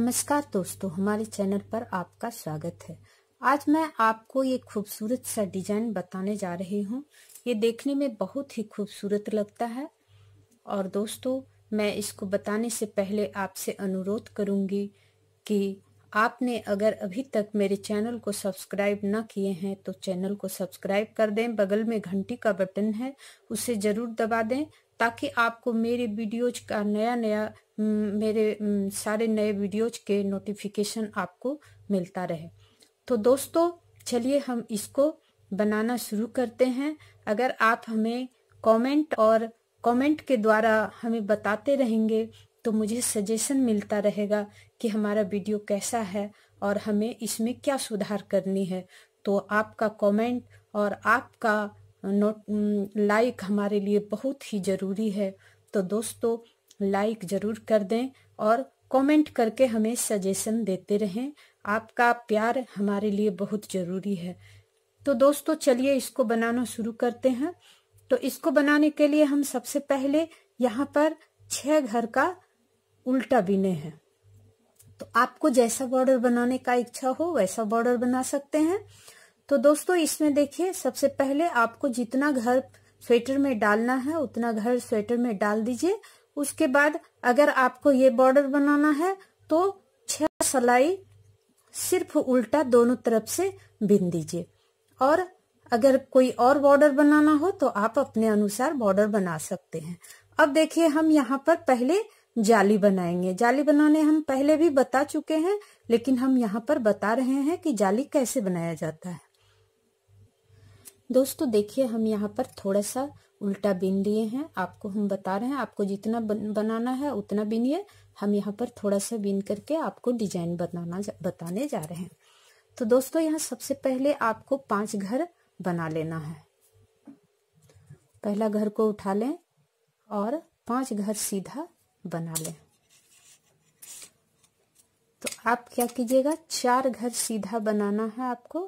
नमस्कार दोस्तों हमारे चैनल पर आपका स्वागत है आज मैं आपको ये खूबसूरत सा डिजाइन बताने जा रही हूँ ये देखने में बहुत ही खूबसूरत लगता है और दोस्तों मैं इसको बताने से पहले आपसे अनुरोध करूँगी कि आपने अगर अभी तक मेरे चैनल को सब्सक्राइब ना किए हैं तो चैनल को सब्सक्राइब कर दें बगल में घंटी का बटन है उसे ज़रूर दबा दें ताकि आपको मेरे वीडियोज का नया नया मेरे सारे नए वीडियोज के नोटिफिकेशन आपको मिलता रहे तो दोस्तों चलिए हम इसको बनाना शुरू करते हैं अगर आप हमें कमेंट और कमेंट के द्वारा हमें बताते रहेंगे तो मुझे सजेशन मिलता रहेगा कि हमारा वीडियो कैसा है और हमें इसमें क्या सुधार करनी है तो आपका कमेंट और आपका नोट लाइक हमारे लिए बहुत ही ज़रूरी है तो दोस्तों लाइक ज़रूर कर दें और कमेंट करके हमें सजेशन देते रहें आपका प्यार हमारे लिए बहुत ज़रूरी है तो दोस्तों चलिए इसको बनाना शुरू करते हैं तो इसको बनाने के लिए हम सबसे पहले यहाँ पर छह घर का उल्टा बिने हैं तो आपको जैसा बॉर्डर बनाने का इच्छा हो वैसा बॉर्डर बना सकते हैं तो दोस्तों इसमें देखिए सबसे पहले आपको जितना घर स्वेटर में डालना है उतना घर स्वेटर में डाल दीजिए उसके बाद अगर आपको ये बॉर्डर बनाना है तो छह सलाई सिर्फ उल्टा दोनों तरफ से बिन दीजिए और अगर कोई और बॉर्डर बनाना हो तो आप अपने अनुसार बॉर्डर बना सकते हैं अब देखिए हम यहाँ पर पहले जाली बनाएंगे जाली बनाने हम पहले भी बता चुके हैं लेकिन हम यहाँ पर बता रहे हैं कि जाली कैसे बनाया जाता है दोस्तों देखिए हम यहाँ पर थोड़ा सा उल्टा बीन लिए हैं आपको हम बता रहे हैं आपको जितना बनाना है उतना बीनिए हम यहाँ पर थोड़ा सा बीन करके आपको डिजाइन बनाना जा, बताने जा रहे हैं तो दोस्तों यहाँ सबसे पहले आपको पांच घर बना लेना है पहला घर को उठा लें और पांच घर सीधा बना लें तो आप क्या कीजिएगा चार घर सीधा बनाना है आपको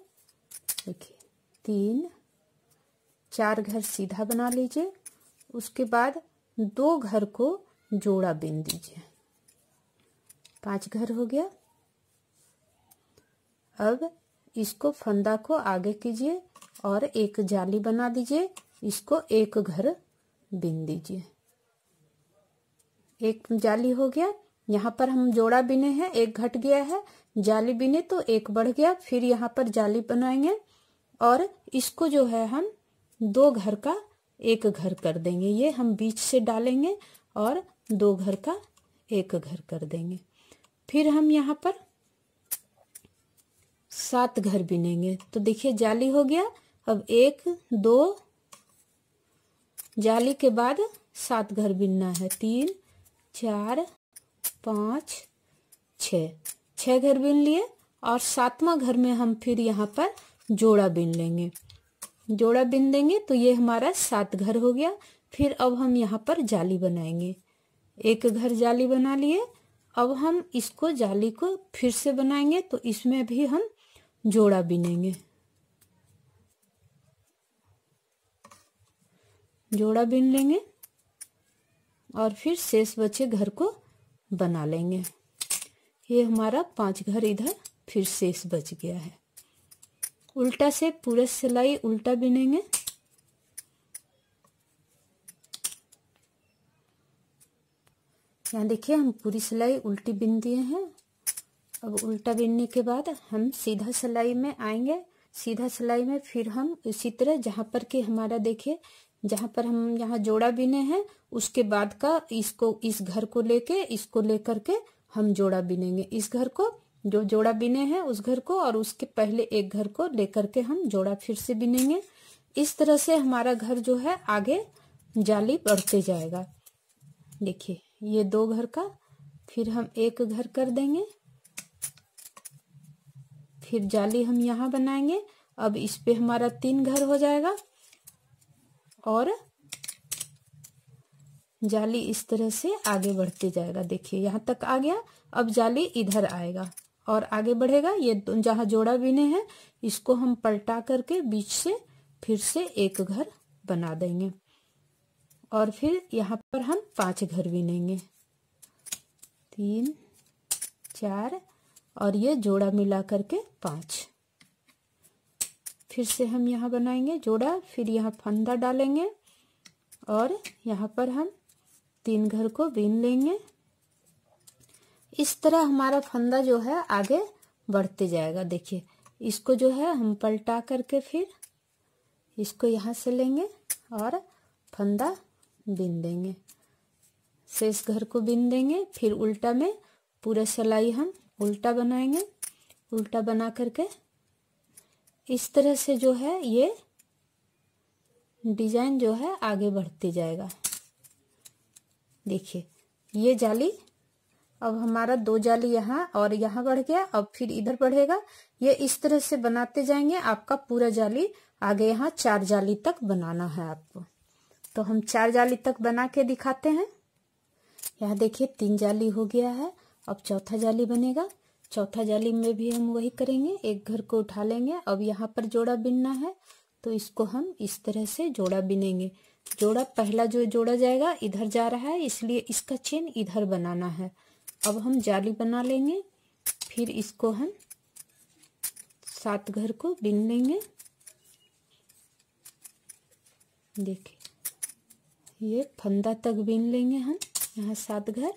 देखिए तीन चार घर सीधा बना लीजिए उसके बाद दो घर को जोड़ा बिन दीजिए पांच घर हो गया अब इसको फंदा को आगे कीजिए और एक जाली बना दीजिए इसको एक घर बिन दीजिए एक जाली हो गया यहाँ पर हम जोड़ा बिने हैं एक घट गया है जाली बिने तो एक बढ़ गया फिर यहाँ पर जाली बनाएंगे और इसको जो है हम दो घर का एक घर कर देंगे ये हम बीच से डालेंगे और दो घर का एक घर कर देंगे फिर हम यहाँ पर सात घर बिनेंगे तो देखिए जाली हो गया अब एक दो जाली के बाद सात घर बिनना है तीन चार पाँच छ छह घर बिन लिए और सातवां घर में हम फिर यहाँ पर जोड़ा बिन लेंगे जोड़ा बिन देंगे तो ये हमारा सात घर हो गया फिर अब हम यहाँ पर जाली बनाएंगे एक घर जाली बना लिए अब हम इसको जाली को फिर से बनाएंगे तो इसमें भी हम जोड़ा बिनेंगे जोड़ा बिन लेंगे और फिर शेष बचे घर को बना लेंगे ये हमारा पांच घर इधर फिर शेष बच गया है उल्टा से पूरा सिलाई उल्टा बिनेंगे यहाँ देखिए हम पूरी सिलाई उल्टी बिन दिए हैं अब उल्टा बिनने के बाद हम सीधा सिलाई में आएंगे सीधा सिलाई में फिर हम इसी तरह जहाँ पर कि हमारा देखिए जहाँ पर हम यहाँ जोड़ा बिने हैं उसके बाद का इसको इस घर को लेके इसको लेकर के हम जोड़ा बिनेंगे इस घर को जो जोड़ा बिने हैं उस घर को और उसके पहले एक घर को लेकर के हम जोड़ा फिर से बिनेंगे इस तरह से हमारा घर जो है आगे जाली बढ़ते जाएगा देखिए ये दो घर का फिर हम एक घर कर देंगे फिर जाली हम यहाँ बनाएंगे अब इस पे हमारा तीन घर हो जाएगा और जाली इस तरह से आगे बढ़ते जाएगा देखिए यहाँ तक आ गया अब जाली इधर आएगा और आगे बढ़ेगा ये जहां जोड़ा बिने हैं इसको हम पलटा करके बीच से फिर से एक घर बना देंगे और फिर यहाँ पर हम पांच घर बिनेंगे तीन चार और ये जोड़ा मिला करके पांच फिर से हम यहाँ बनाएंगे जोड़ा फिर यहाँ फंदा डालेंगे और यहाँ पर हम तीन घर को बीन लेंगे इस तरह हमारा फंदा जो है आगे बढ़ते जाएगा देखिए इसको जो है हम पलटा करके फिर इसको यहाँ से लेंगे और फंदा बिन देंगे शेष घर को बिन देंगे फिर उल्टा में पूरा सिलाई हम उल्टा बनाएंगे उल्टा बना करके इस तरह से जो है ये डिजाइन जो है आगे बढ़ते जाएगा देखिए ये जाली अब हमारा दो जाली यहाँ और यहाँ बढ़ गया अब फिर इधर बढ़ेगा ये इस तरह से बनाते जाएंगे आपका पूरा जाली आगे यहाँ चार जाली तक बनाना है आपको तो हम चार जाली तक बना के दिखाते हैं यहाँ देखिए तीन जाली हो गया है अब चौथा जाली बनेगा चौथा जाली में भी हम वही करेंगे एक घर को उठा लेंगे अब यहाँ पर जोड़ा बिनना है तो इसको हम इस तरह से जोड़ा बिनेंगे जोड़ा पहला जो जोड़ा जाएगा इधर जा रहा है इसलिए इसका चेन इधर बनाना है अब हम जाली बना लेंगे फिर इसको हम सात घर को बिन लेंगे देखिए ये फंदा तक बिन लेंगे हम यहाँ सात घर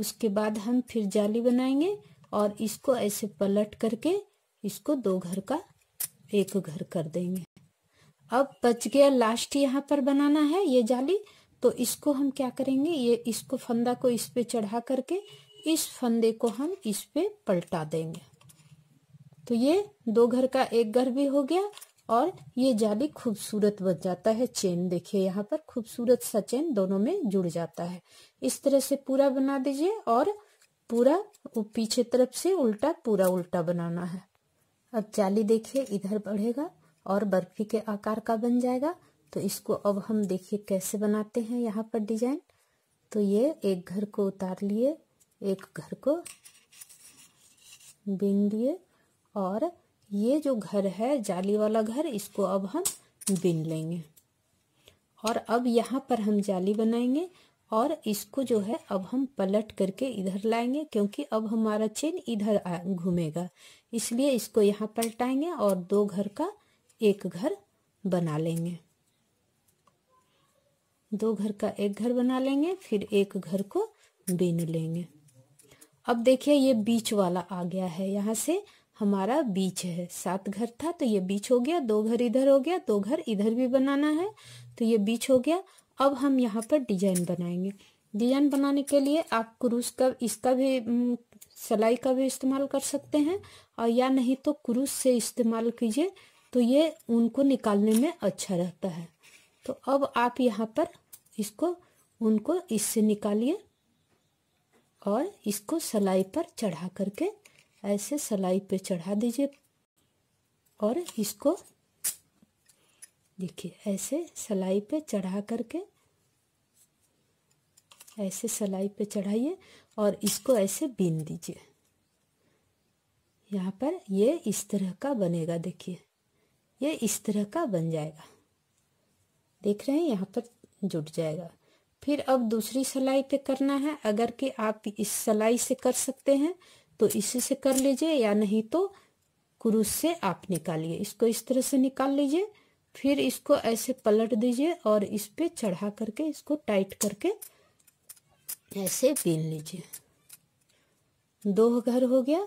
उसके बाद हम फिर जाली बनाएंगे और इसको ऐसे पलट करके इसको दो घर का एक घर कर देंगे अब बच गया लास्ट यहाँ पर बनाना है ये जाली तो इसको हम क्या करेंगे ये इसको फंदा को इस पे चढ़ा करके इस फंदे को हम इस पे पलटा देंगे तो ये दो घर का एक घर भी हो गया और ये जाली खूबसूरत बन जाता है चेन देखिए यहाँ पर खूबसूरत सा चेन दोनों में जुड़ जाता है इस तरह से पूरा बना दीजिए और पूरा पीछे तरफ से उल्टा पूरा उल्टा बनाना है अब जाली देखिए इधर बढ़ेगा और बर्फी के आकार का बन जाएगा तो इसको अब हम देखिए कैसे बनाते हैं यहाँ पर डिजाइन तो ये एक घर को उतार लिए एक घर को बीन लिए और ये जो घर है जाली वाला घर इसको अब हम बीन लेंगे और अब यहाँ पर हम जाली बनाएंगे और इसको जो है अब हम पलट करके इधर लाएंगे क्योंकि अब हमारा चेन इधर घूमेगा इसलिए इसको यहाँ पलटाएंगे और दो घर का एक घर बना लेंगे दो घर का एक घर बना लेंगे फिर एक घर को बीन लेंगे अब देखिए ये बीच वाला आ गया है यहाँ से हमारा बीच है सात घर था तो ये बीच हो गया दो घर इधर हो गया दो घर इधर भी बनाना है तो ये बीच हो गया अब हम यहाँ पर डिजाइन बनाएंगे डिजाइन बनाने के लिए आप क्रूस का इसका भी सिलाई का भी इस्तेमाल कर सकते हैं और या नहीं तो क्रूस से इस्तेमाल कीजिए तो ये उनको निकालने में अच्छा रहता है तो अब आप यहाँ पर इसको उनको इससे निकालिए और इसको सलाई पर चढ़ा करके ऐसे सलाई पर चढ़ा दीजिए और इसको देखिए ऐसे सलाई पर चढ़ा करके ऐसे सलाई पर चढ़ाइए और इसको ऐसे बीन दीजिए यहाँ पर ये इस तरह का बनेगा देखिए ये इस तरह का बन जाएगा देख रहे हैं यहाँ पर जुट जाएगा फिर अब दूसरी सिलाई पे करना है अगर कि आप इस सिलाई से कर सकते हैं तो इसी से कर लीजिए या नहीं तो क्रूस से आप निकालिए इसको इस तरह से निकाल लीजिए फिर इसको ऐसे पलट दीजिए और इस पे चढ़ा करके इसको टाइट करके ऐसे बीन लीजिए दो घर हो गया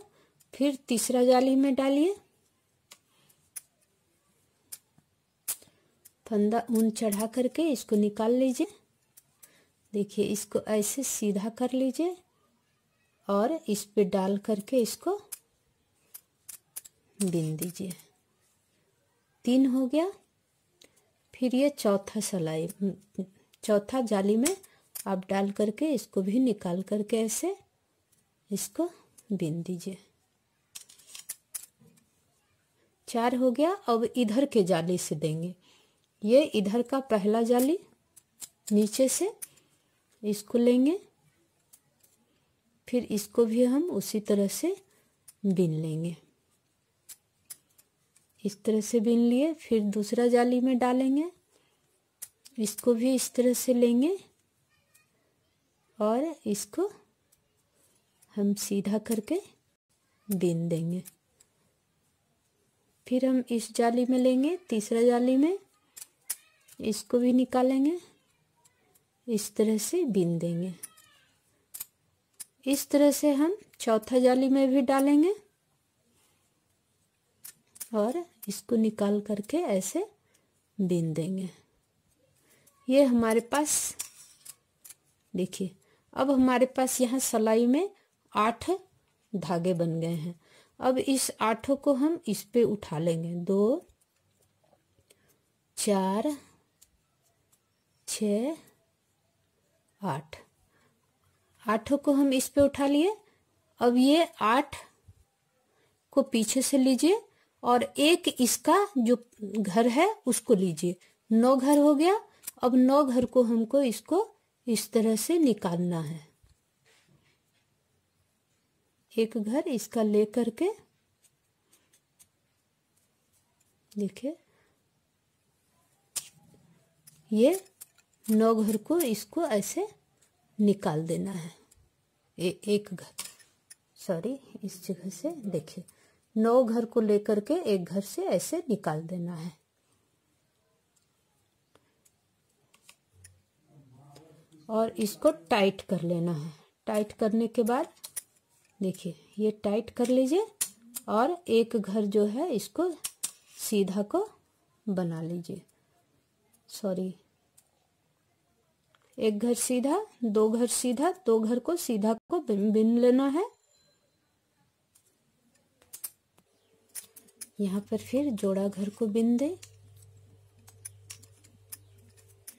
फिर तीसरा जाली में डालिए फंदा ऊन चढ़ा करके इसको निकाल लीजिए देखिए इसको ऐसे सीधा कर लीजिए और इस पे डाल करके इसको बिन दीजिए तीन हो गया फिर ये चौथा सलाई चौथा जाली में आप डाल करके इसको भी निकाल करके ऐसे इसको बिन दीजिए चार हो गया अब इधर के जाली से देंगे ये इधर का पहला जाली नीचे से इसको लेंगे फिर इसको भी हम उसी तरह से बिन लेंगे इस तरह से बिन लिए फिर दूसरा जाली में डालेंगे इसको भी इस तरह से लेंगे और इसको हम सीधा करके बिन देंगे फिर हम इस जाली में लेंगे तीसरा जाली में इसको भी निकालेंगे इस तरह से बीन देंगे इस तरह से हम चौथा जाली में भी डालेंगे और इसको निकाल करके ऐसे बीन देंगे ये हमारे पास देखिए अब हमारे पास यहाँ सलाई में आठ धागे बन गए हैं अब इस आठों को हम इस पे उठा लेंगे दो चार छ आठ आठों को हम इस पे उठा लिए अब ये आठ को पीछे से लीजिए और एक इसका जो घर है उसको लीजिए नौ घर हो गया अब नौ घर को हमको इसको इस तरह से निकालना है एक घर इसका ले करके देखिए ये नौ घर को इसको ऐसे निकाल देना है ए, एक घर सॉरी इस जगह से देखिए नौ घर को लेकर के एक घर से ऐसे निकाल देना है और इसको टाइट कर लेना है टाइट करने के बाद देखिए ये टाइट कर लीजिए और एक घर जो है इसको सीधा को बना लीजिए सॉरी एक घर सीधा दो घर सीधा दो घर को सीधा को बिन बिन लेना है यहाँ पर फिर जोड़ा घर को बिन दे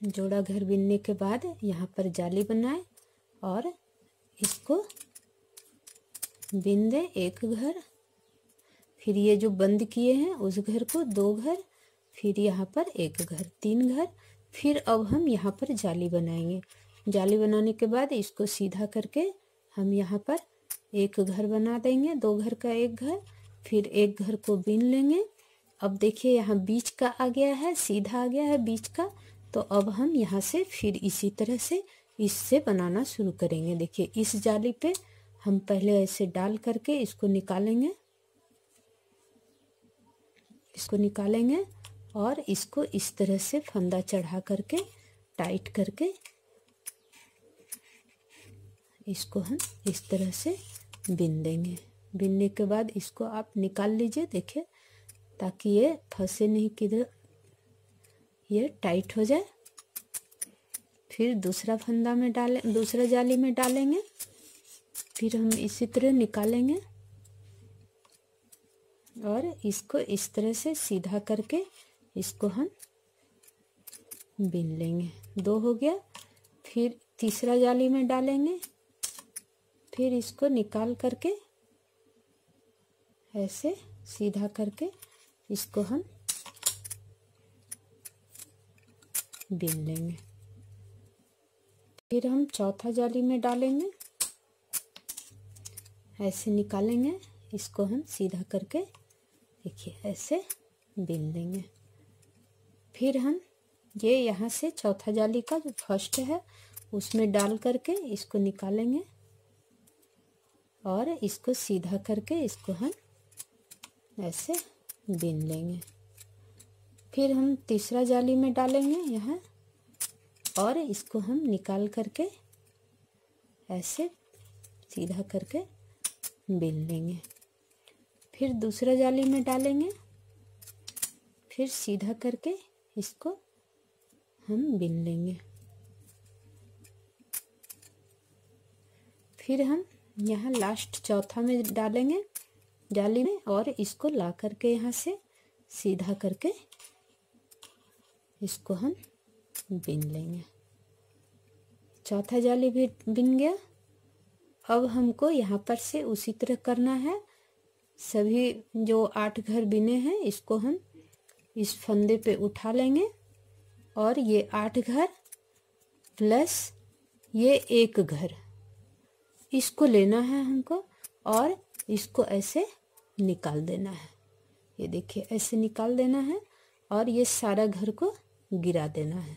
जोड़ा घर बिनने के बाद यहाँ पर जाली बनाए और इसको बिन दे एक घर फिर ये जो बंद किए हैं उस घर को दो घर फिर यहाँ पर एक घर तीन घर फिर अब हम यहाँ पर जाली बनाएंगे जाली बनाने के बाद इसको सीधा करके हम यहाँ पर एक घर बना देंगे दो घर का एक घर फिर एक घर को बीन लेंगे अब देखिए यहाँ बीच का आ गया है सीधा आ गया है बीच का तो अब हम यहाँ से फिर इसी तरह से इससे बनाना शुरू करेंगे देखिए इस जाली पे हम पहले ऐसे डाल करके इसको निकालेंगे इसको निकालेंगे और इसको इस तरह से फंदा चढ़ा करके टाइट करके इसको हम इस तरह से बिन देंगे बिनने के बाद इसको आप निकाल लीजिए देखिए ताकि ये फंसे नहीं किधर ये टाइट हो जाए फिर दूसरा फंदा में डालें दूसरा जाली में डालेंगे फिर हम इसी तरह निकालेंगे और इसको इस तरह से सीधा करके इसको हम बिन लेंगे दो हो गया फिर तीसरा जाली में डालेंगे फिर इसको निकाल करके ऐसे सीधा करके इसको हम बिन लेंगे फिर हम चौथा जाली में डालेंगे ऐसे निकालेंगे इसको हम सीधा करके देखिए ऐसे बिन लेंगे फिर हम ये यहाँ से चौथा जाली का जो फर्स्ट है उसमें डाल करके इसको निकालेंगे और इसको सीधा करके इसको हम ऐसे बीन लेंगे फिर हम तीसरा जाली में डालेंगे यहाँ और इसको हम निकाल करके ऐसे सीधा करके बीन लेंगे फिर दूसरा जाली में डालेंगे फिर सीधा करके इसको हम बिन लेंगे फिर हम यहाँ लास्ट चौथा में डालेंगे जाली में और इसको ला करके यहाँ से सीधा करके इसको हम बिन लेंगे चौथा जाली भी बिन गया अब हमको यहाँ पर से उसी तरह करना है सभी जो आठ घर बिने हैं इसको हम इस फंदे पे उठा लेंगे और ये आठ घर प्लस ये एक घर इसको लेना है हमको और इसको ऐसे निकाल देना है ये देखिए ऐसे निकाल देना है और ये सारा घर को गिरा देना है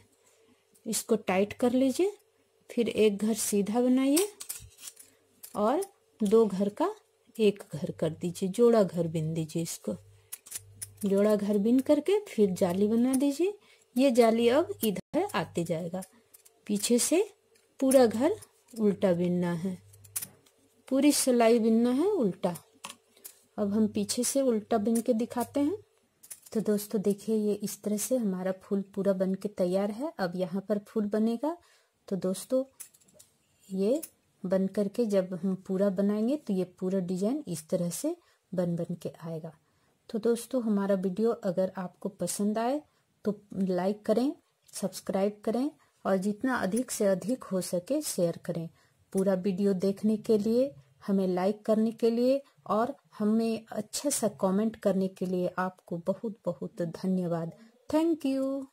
इसको टाइट कर लीजिए फिर एक घर सीधा बनाइए और दो घर का एक घर कर दीजिए जोड़ा घर बिन दीजिए इसको जोड़ा घर बिन करके फिर जाली बना दीजिए ये जाली अब इधर आते जाएगा पीछे से पूरा घर उल्टा बिनना है पूरी सिलाई बिनना है उल्टा अब हम पीछे से उल्टा बिन के दिखाते हैं तो दोस्तों देखिए ये इस तरह से हमारा फूल पूरा बन के तैयार है अब यहाँ पर फूल बनेगा तो दोस्तों ये बन करके जब हम पूरा बनाएंगे तो ये पूरा डिजाइन इस तरह से बन बन के आएगा तो दोस्तों हमारा वीडियो अगर आपको पसंद आए तो लाइक करें सब्सक्राइब करें और जितना अधिक से अधिक हो सके शेयर करें पूरा वीडियो देखने के लिए हमें लाइक करने के लिए और हमें अच्छे सा कमेंट करने के लिए आपको बहुत बहुत धन्यवाद थैंक यू